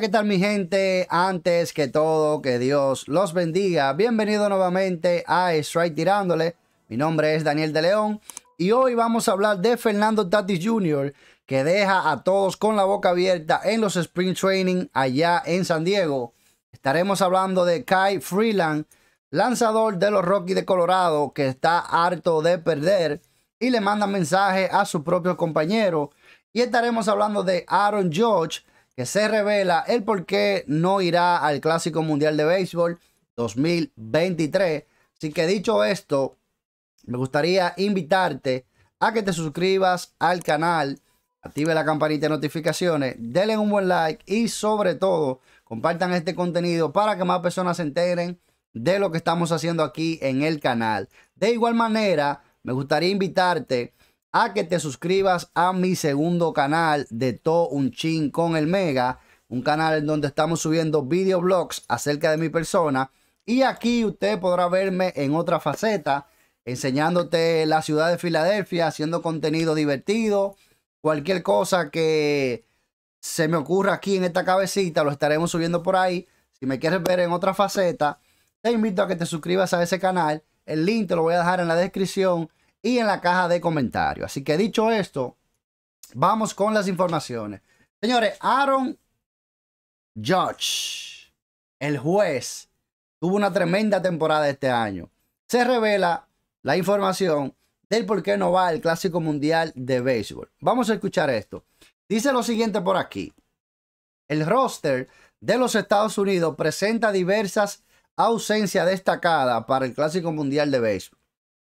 ¿qué tal mi gente? Antes que todo, que Dios los bendiga. Bienvenido nuevamente a Strike Tirándole. Mi nombre es Daniel de León y hoy vamos a hablar de Fernando Tatis Jr., que deja a todos con la boca abierta en los Spring Training allá en San Diego. Estaremos hablando de Kai Freeland, lanzador de los Rockies de Colorado, que está harto de perder y le manda mensaje a su propio compañero. Y estaremos hablando de Aaron George que se revela el por qué no irá al Clásico Mundial de Béisbol 2023. Así que dicho esto, me gustaría invitarte a que te suscribas al canal, active la campanita de notificaciones, denle un buen like y sobre todo compartan este contenido para que más personas se enteren de lo que estamos haciendo aquí en el canal. De igual manera, me gustaría invitarte a que te suscribas a mi segundo canal de To Un Chin con el Mega, un canal en donde estamos subiendo videoblogs acerca de mi persona. Y aquí usted podrá verme en otra faceta, enseñándote la ciudad de Filadelfia, haciendo contenido divertido, cualquier cosa que se me ocurra aquí en esta cabecita, lo estaremos subiendo por ahí. Si me quieres ver en otra faceta, te invito a que te suscribas a ese canal. El link te lo voy a dejar en la descripción y en la caja de comentarios. Así que dicho esto, vamos con las informaciones. Señores, Aaron Judge, el juez, tuvo una tremenda temporada este año. Se revela la información del por qué no va al Clásico Mundial de Béisbol. Vamos a escuchar esto. Dice lo siguiente por aquí. El roster de los Estados Unidos presenta diversas ausencias destacadas para el Clásico Mundial de Béisbol.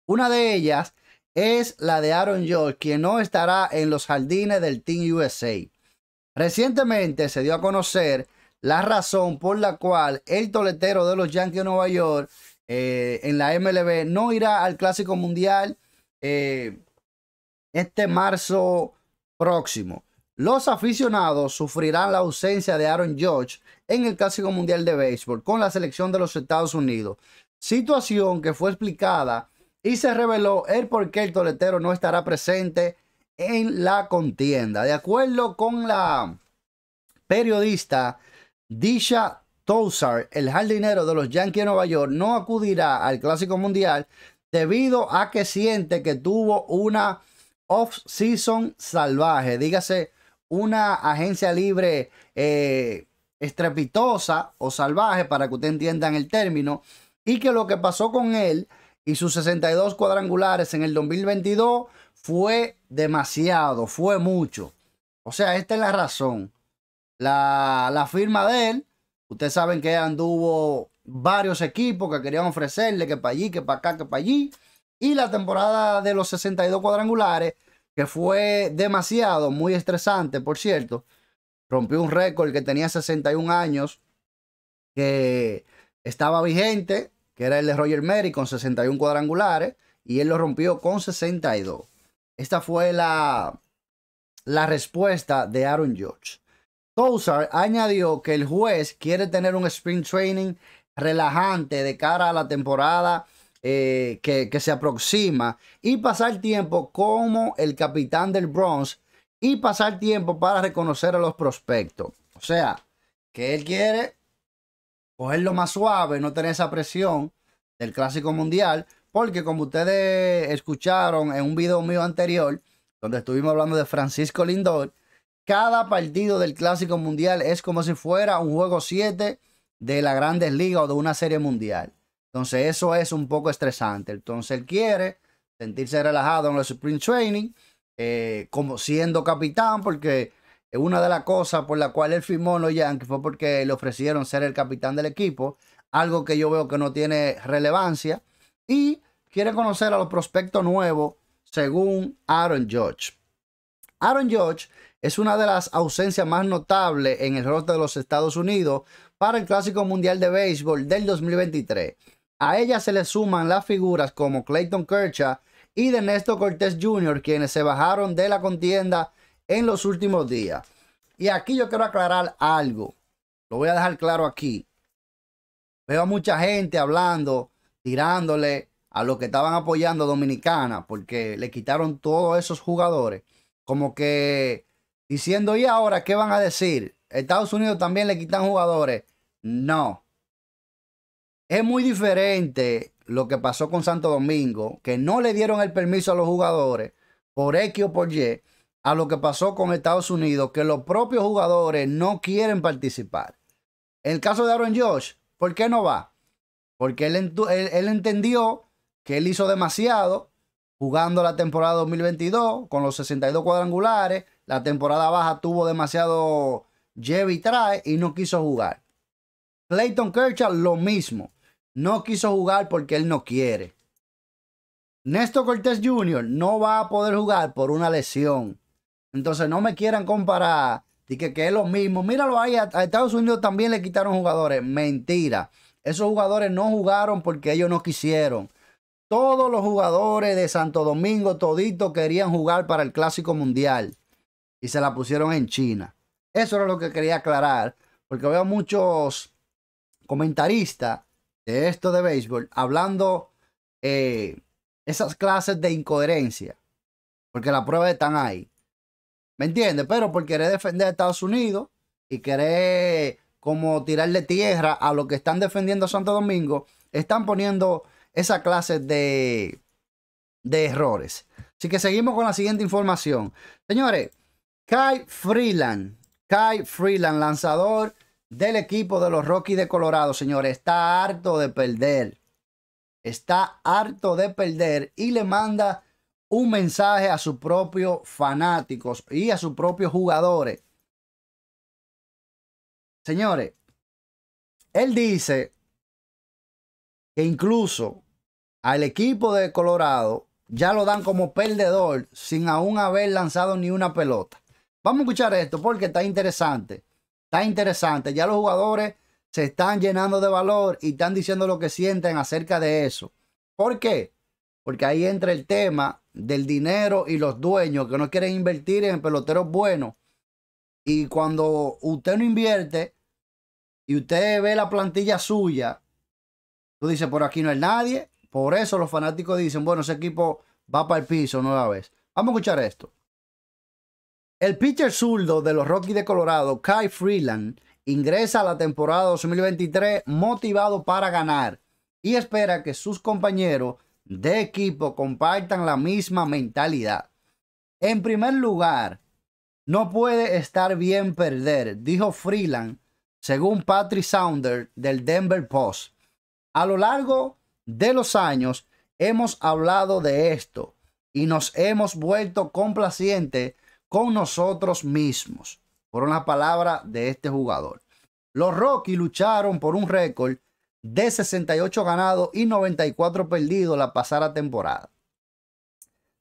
Una de ellas es la de Aaron George, quien no estará en los jardines del Team USA. Recientemente se dio a conocer la razón por la cual el toletero de los Yankees de Nueva York eh, en la MLB no irá al Clásico Mundial eh, este marzo próximo. Los aficionados sufrirán la ausencia de Aaron George en el Clásico Mundial de Béisbol con la selección de los Estados Unidos, situación que fue explicada y se reveló el por qué el toletero no estará presente en la contienda. De acuerdo con la periodista Disha tosar el jardinero de los Yankees de Nueva York no acudirá al Clásico Mundial debido a que siente que tuvo una off-season salvaje, dígase una agencia libre eh, estrepitosa o salvaje, para que usted entiendan el término, y que lo que pasó con él y sus 62 cuadrangulares en el 2022 fue demasiado, fue mucho. O sea, esta es la razón. La, la firma de él, ustedes saben que anduvo varios equipos que querían ofrecerle, que para allí, que para acá, que para allí. Y la temporada de los 62 cuadrangulares, que fue demasiado, muy estresante, por cierto. Rompió un récord que tenía 61 años, que estaba vigente, que era el de Roger Mary con 61 cuadrangulares, y él lo rompió con 62. Esta fue la, la respuesta de Aaron George. Tousar añadió que el juez quiere tener un sprint training relajante de cara a la temporada eh, que, que, se aproxima y pasar tiempo como el capitán del Bronx y pasar tiempo para reconocer a los prospectos. O sea, que él quiere cogerlo más suave, no tener esa presión del Clásico Mundial, porque como ustedes escucharon en un video mío anterior, donde estuvimos hablando de Francisco Lindor, cada partido del Clásico Mundial es como si fuera un juego 7 de la Grandes Ligas o de una serie mundial. Entonces eso es un poco estresante. Entonces él quiere sentirse relajado en el sprint training, eh, como siendo capitán, porque una de las cosas por la cual él firmó no fue porque le ofrecieron ser el capitán del equipo, algo que yo veo que no tiene relevancia. Y quiere conocer a los prospectos nuevos según Aaron Judge Aaron Judge es una de las ausencias más notables en el roster de los Estados Unidos para el Clásico Mundial de Béisbol del 2023. A ella se le suman las figuras como Clayton Kershaw y de Néstor Cortés Jr., quienes se bajaron de la contienda en los últimos días. Y aquí yo quiero aclarar algo. Lo voy a dejar claro aquí. Veo a mucha gente hablando, tirándole a los que estaban apoyando a Dominicana porque le quitaron todos esos jugadores. Como que diciendo, ¿y ahora qué van a decir? Estados Unidos también le quitan jugadores. No. Es muy diferente lo que pasó con Santo Domingo, que no le dieron el permiso a los jugadores por X o por Y a lo que pasó con Estados Unidos, que los propios jugadores no quieren participar. el caso de Aaron Josh, ¿por qué no va? Porque él, entendió que él hizo demasiado jugando la temporada 2022 con los 62 cuadrangulares. La temporada baja tuvo demasiado lleve y trae y no quiso jugar. Clayton Kershaw lo mismo. No quiso jugar porque él no quiere. Néstor Cortés Jr. no va a poder jugar por una lesión. Entonces no me quieran comparar y que, que es lo mismo. Míralo ahí, a, a, Estados Unidos también le quitaron jugadores. Mentira. Esos jugadores no jugaron porque ellos no quisieron. Todos los jugadores de Santo Domingo, todito, querían jugar para el Clásico Mundial. Y se la pusieron en China. Eso era lo que quería aclarar. Porque veo muchos comentaristas de esto de béisbol hablando eh, esas clases de incoherencia. Porque la prueba están ahí. ¿Me entiendes? Pero por querer defender a Estados Unidos y querer como tirarle tierra a lo que están defendiendo a Santo Domingo, están poniendo esa clase de, de errores. Así que seguimos con la siguiente información. Señores, Kai Freeland, Kai Freeland, lanzador del equipo de los Rockies de Colorado, señores, está harto de perder. Está harto de perder y le manda un mensaje a sus propios fanáticos y a sus propios jugadores. Señores, él dice que incluso al equipo de Colorado ya lo dan como perdedor sin aún haber lanzado ni una pelota. Vamos a escuchar esto porque está interesante. Está interesante. Ya los jugadores se están llenando de valor y están diciendo lo que sienten acerca de eso. ¿Por qué? porque ahí entra el tema del dinero y los dueños que no quieren invertir en peloteros buenos. Y cuando usted no invierte y usted ve la plantilla suya, tú dices, por aquí no hay nadie. Por eso los fanáticos dicen, bueno, ese equipo va para el piso nueva vez. Vamos a escuchar esto. El pitcher zurdo de los Rockies de Colorado, Kai Freeland, ingresa a la temporada 2023 motivado para ganar y espera que sus compañeros de equipo compartan la misma mentalidad. En primer lugar, no puede estar bien perder, dijo Freeland, según Patrick Sounder del Denver Post. A lo largo de los años hemos hablado de esto y nos hemos vuelto complacientes con nosotros mismos, por las palabra de este jugador. Los Rockies lucharon por un récord de 68 ganados y 94 perdidos la pasada temporada.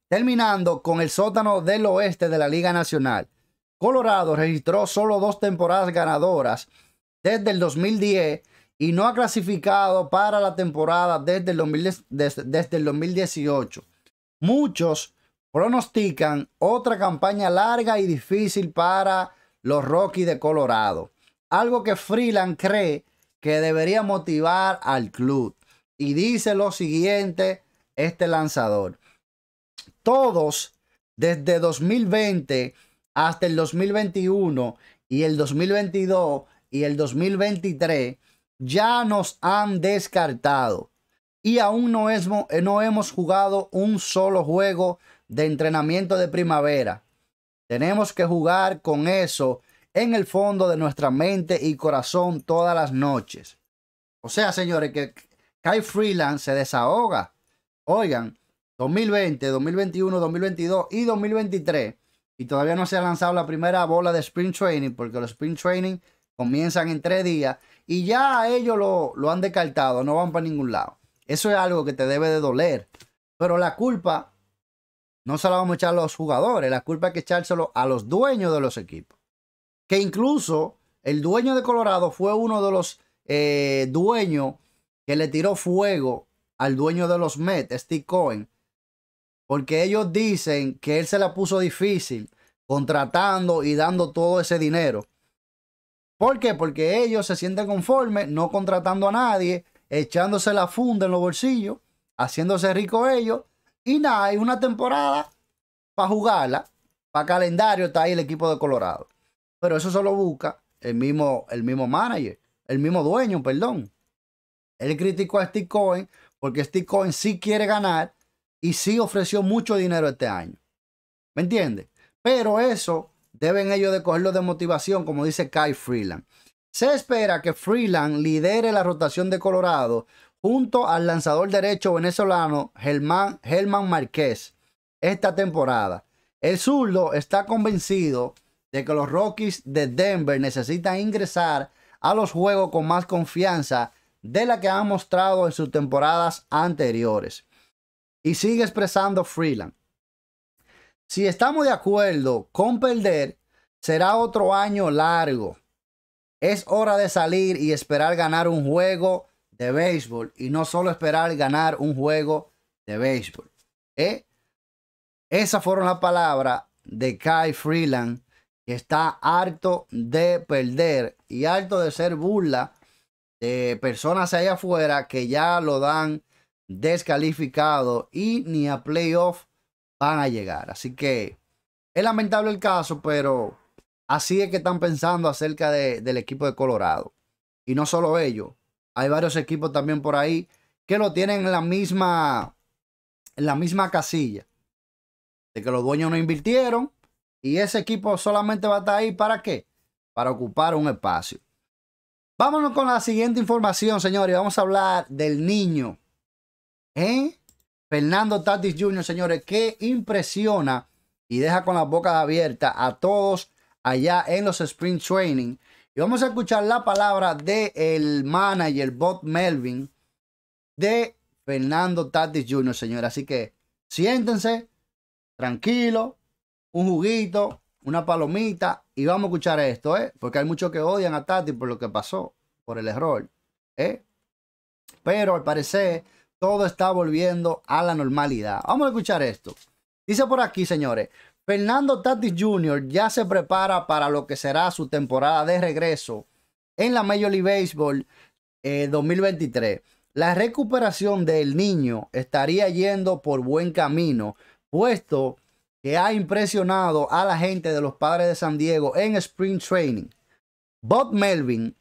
Terminando con el sótano del oeste de la Liga Nacional, Colorado registró solo dos temporadas ganadoras desde el 2010 y no ha clasificado para la temporada desde el, 2018. Muchos pronostican otra campaña larga y difícil para los Rockies de Colorado, algo que Freeland cree que debería motivar al club. Y dice lo siguiente este lanzador. Todos desde 2020 hasta el 2021 y el 2022 y el 2023 ya nos han descartado. Y aún no, no hemos jugado un solo juego de entrenamiento de primavera. Tenemos que jugar con eso en el fondo de nuestra mente y corazón todas las noches. O sea, señores, que Kai Freeland se desahoga. Oigan, 2020, 2021, 2022 y 2023. Y todavía no se ha lanzado la primera bola de Spring Training porque los Spring Training comienzan en tres días y ya ellos lo, lo han descartado, no van para ningún lado. Eso es algo que te debe de doler. Pero la culpa no se la vamos a echar a los jugadores, la culpa hay que echárselo a los dueños de los equipos que incluso el dueño de Colorado fue uno de los eh, dueños que le tiró fuego al dueño de los Mets, Steve Cohen, porque ellos dicen que él se la puso difícil contratando y dando todo ese dinero. ¿Por qué? Porque ellos se sienten conformes, no contratando a nadie, echándose la funda en los bolsillos, haciéndose rico ellos, y nada, hay una temporada para jugarla, para calendario está ahí el equipo de Colorado. Pero eso solo busca el mismo, el mismo manager, el mismo dueño, perdón. Él criticó a Steve Cohen porque Steve Cohen sí quiere ganar y sí ofreció mucho dinero este año. ¿Me entiendes? Pero eso deben ellos de cogerlo de motivación, como dice Kai Freeland. Se espera que Freeland lidere la rotación de Colorado junto al lanzador derecho venezolano Germán, Germán Márquez esta temporada. El zurdo está convencido de que los Rockies de Denver necesitan ingresar a los juegos con más confianza de la que han mostrado en sus temporadas anteriores. Y sigue expresando Freeland. Si estamos de acuerdo con perder, será otro año largo. Es hora de salir y esperar ganar un juego de béisbol y no solo esperar ganar un juego de béisbol. ¿Eh? Esas fueron las palabras de Kai Freeland está harto de perder y harto de ser burla de personas allá afuera que ya lo dan descalificado y ni a playoff van a llegar. Así que es lamentable el caso, pero así es que están pensando acerca del equipo de Colorado. Y no solo ellos, hay varios equipos también por ahí que lo tienen en la misma, en la misma casilla. De que los dueños no invirtieron, y ese equipo solamente va a estar ahí para qué? Para ocupar un espacio. Vámonos con la siguiente información, señores. Vamos a hablar del niño. ¿Eh? Fernando Tatis Jr., señores, que impresiona y deja con las bocas abiertas a todos allá en los Spring Training. Y vamos a escuchar la palabra del el manager Bob Melvin de Fernando Tatis Jr., señores. Así que siéntense, tranquilo, un juguito, una palomita y vamos a escuchar esto, ¿eh? Porque hay muchos que odian a Tati por lo que pasó, por el error, ¿eh? Pero al parecer todo está volviendo a la normalidad. Vamos a escuchar esto. Dice por aquí, señores, Fernando Tati Jr. ya se prepara para lo que será su temporada de regreso en la Major League Baseball 2023. Eh, la recuperación del niño estaría yendo por buen camino, puesto que ha impresionado a la gente de los padres de San Diego en Spring Training. Bob Melvin,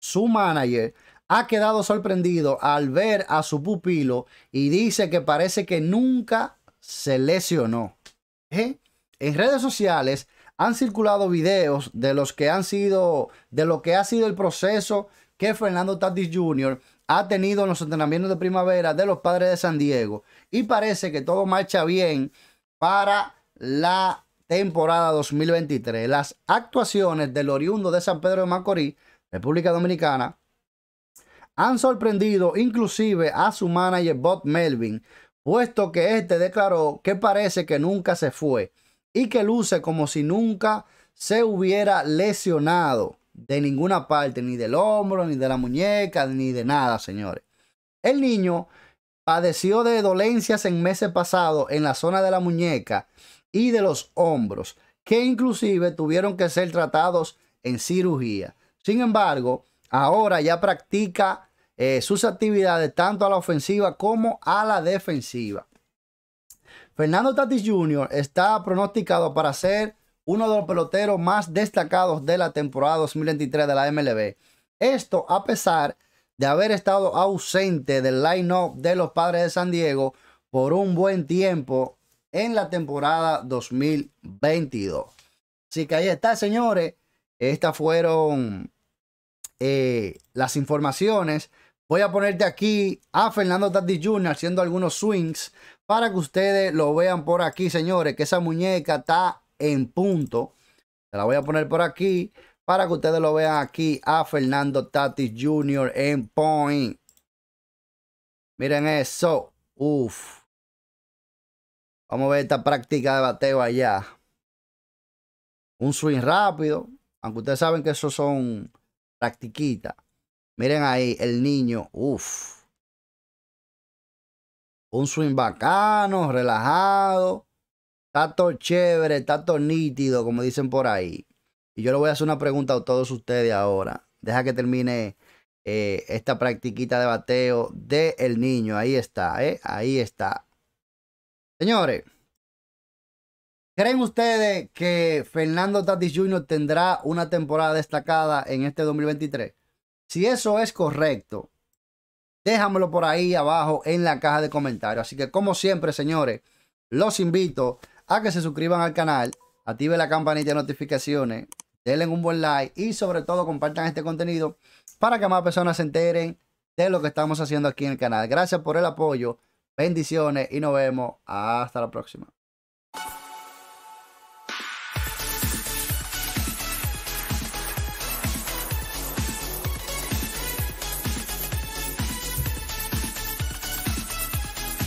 su manager, ha quedado sorprendido al ver a su pupilo y dice que parece que nunca se lesionó. ¿Eh? En redes sociales han circulado videos de los que han sido, de lo que ha sido el proceso que Fernando Tatis Jr. ha tenido en los entrenamientos de primavera de los padres de San Diego. Y parece que todo marcha bien para la temporada 2023. Las actuaciones del oriundo de San Pedro de Macorís, República Dominicana, han sorprendido inclusive a su manager Bob Melvin, puesto que este declaró que parece que nunca se fue y que luce como si nunca se hubiera lesionado de ninguna parte, ni del hombro, ni de la muñeca, ni de nada, señores. El niño padeció de dolencias en meses pasados en la zona de la muñeca y de los hombros, que inclusive tuvieron que ser tratados en cirugía. Sin embargo, ahora ya practica eh, sus actividades tanto a la ofensiva como a la defensiva. Fernando Tatis Jr. está pronosticado para ser uno de los peloteros más destacados de la temporada 2023 de la MLB. Esto a pesar de de haber estado ausente del line-up de los Padres de San Diego por un buen tiempo en la temporada 2022. Así que ahí está, señores. Estas fueron eh, las informaciones. Voy a ponerte aquí a Fernando Tati Jr. haciendo algunos swings para que ustedes lo vean por aquí, señores, que esa muñeca está en punto. Se la voy a poner por aquí para que ustedes lo vean aquí a Fernando Tatis Jr. en point. Miren eso. Uf. Vamos a ver esta práctica de bateo allá. Un swing rápido. Aunque ustedes saben que eso son practiquitas. Miren ahí, el niño. Uf. Un swing bacano, relajado. tanto chévere, está nítido, como dicen por ahí yo le voy a hacer una pregunta a todos ustedes ahora. Deja que termine eh, esta practiquita de bateo del el niño. Ahí está, ¿eh? Ahí está. Señores, ¿creen ustedes que Fernando Tatis Jr. tendrá una temporada destacada en este 2023? Si eso es correcto, déjamelo por ahí abajo en la caja de comentarios. Así que como siempre, señores, los invito a que se suscriban al canal, active la campanita de notificaciones, denle un buen like y sobre todo compartan este contenido para que más personas se enteren de lo que estamos haciendo aquí en el canal. Gracias por el apoyo, bendiciones y nos vemos hasta la próxima.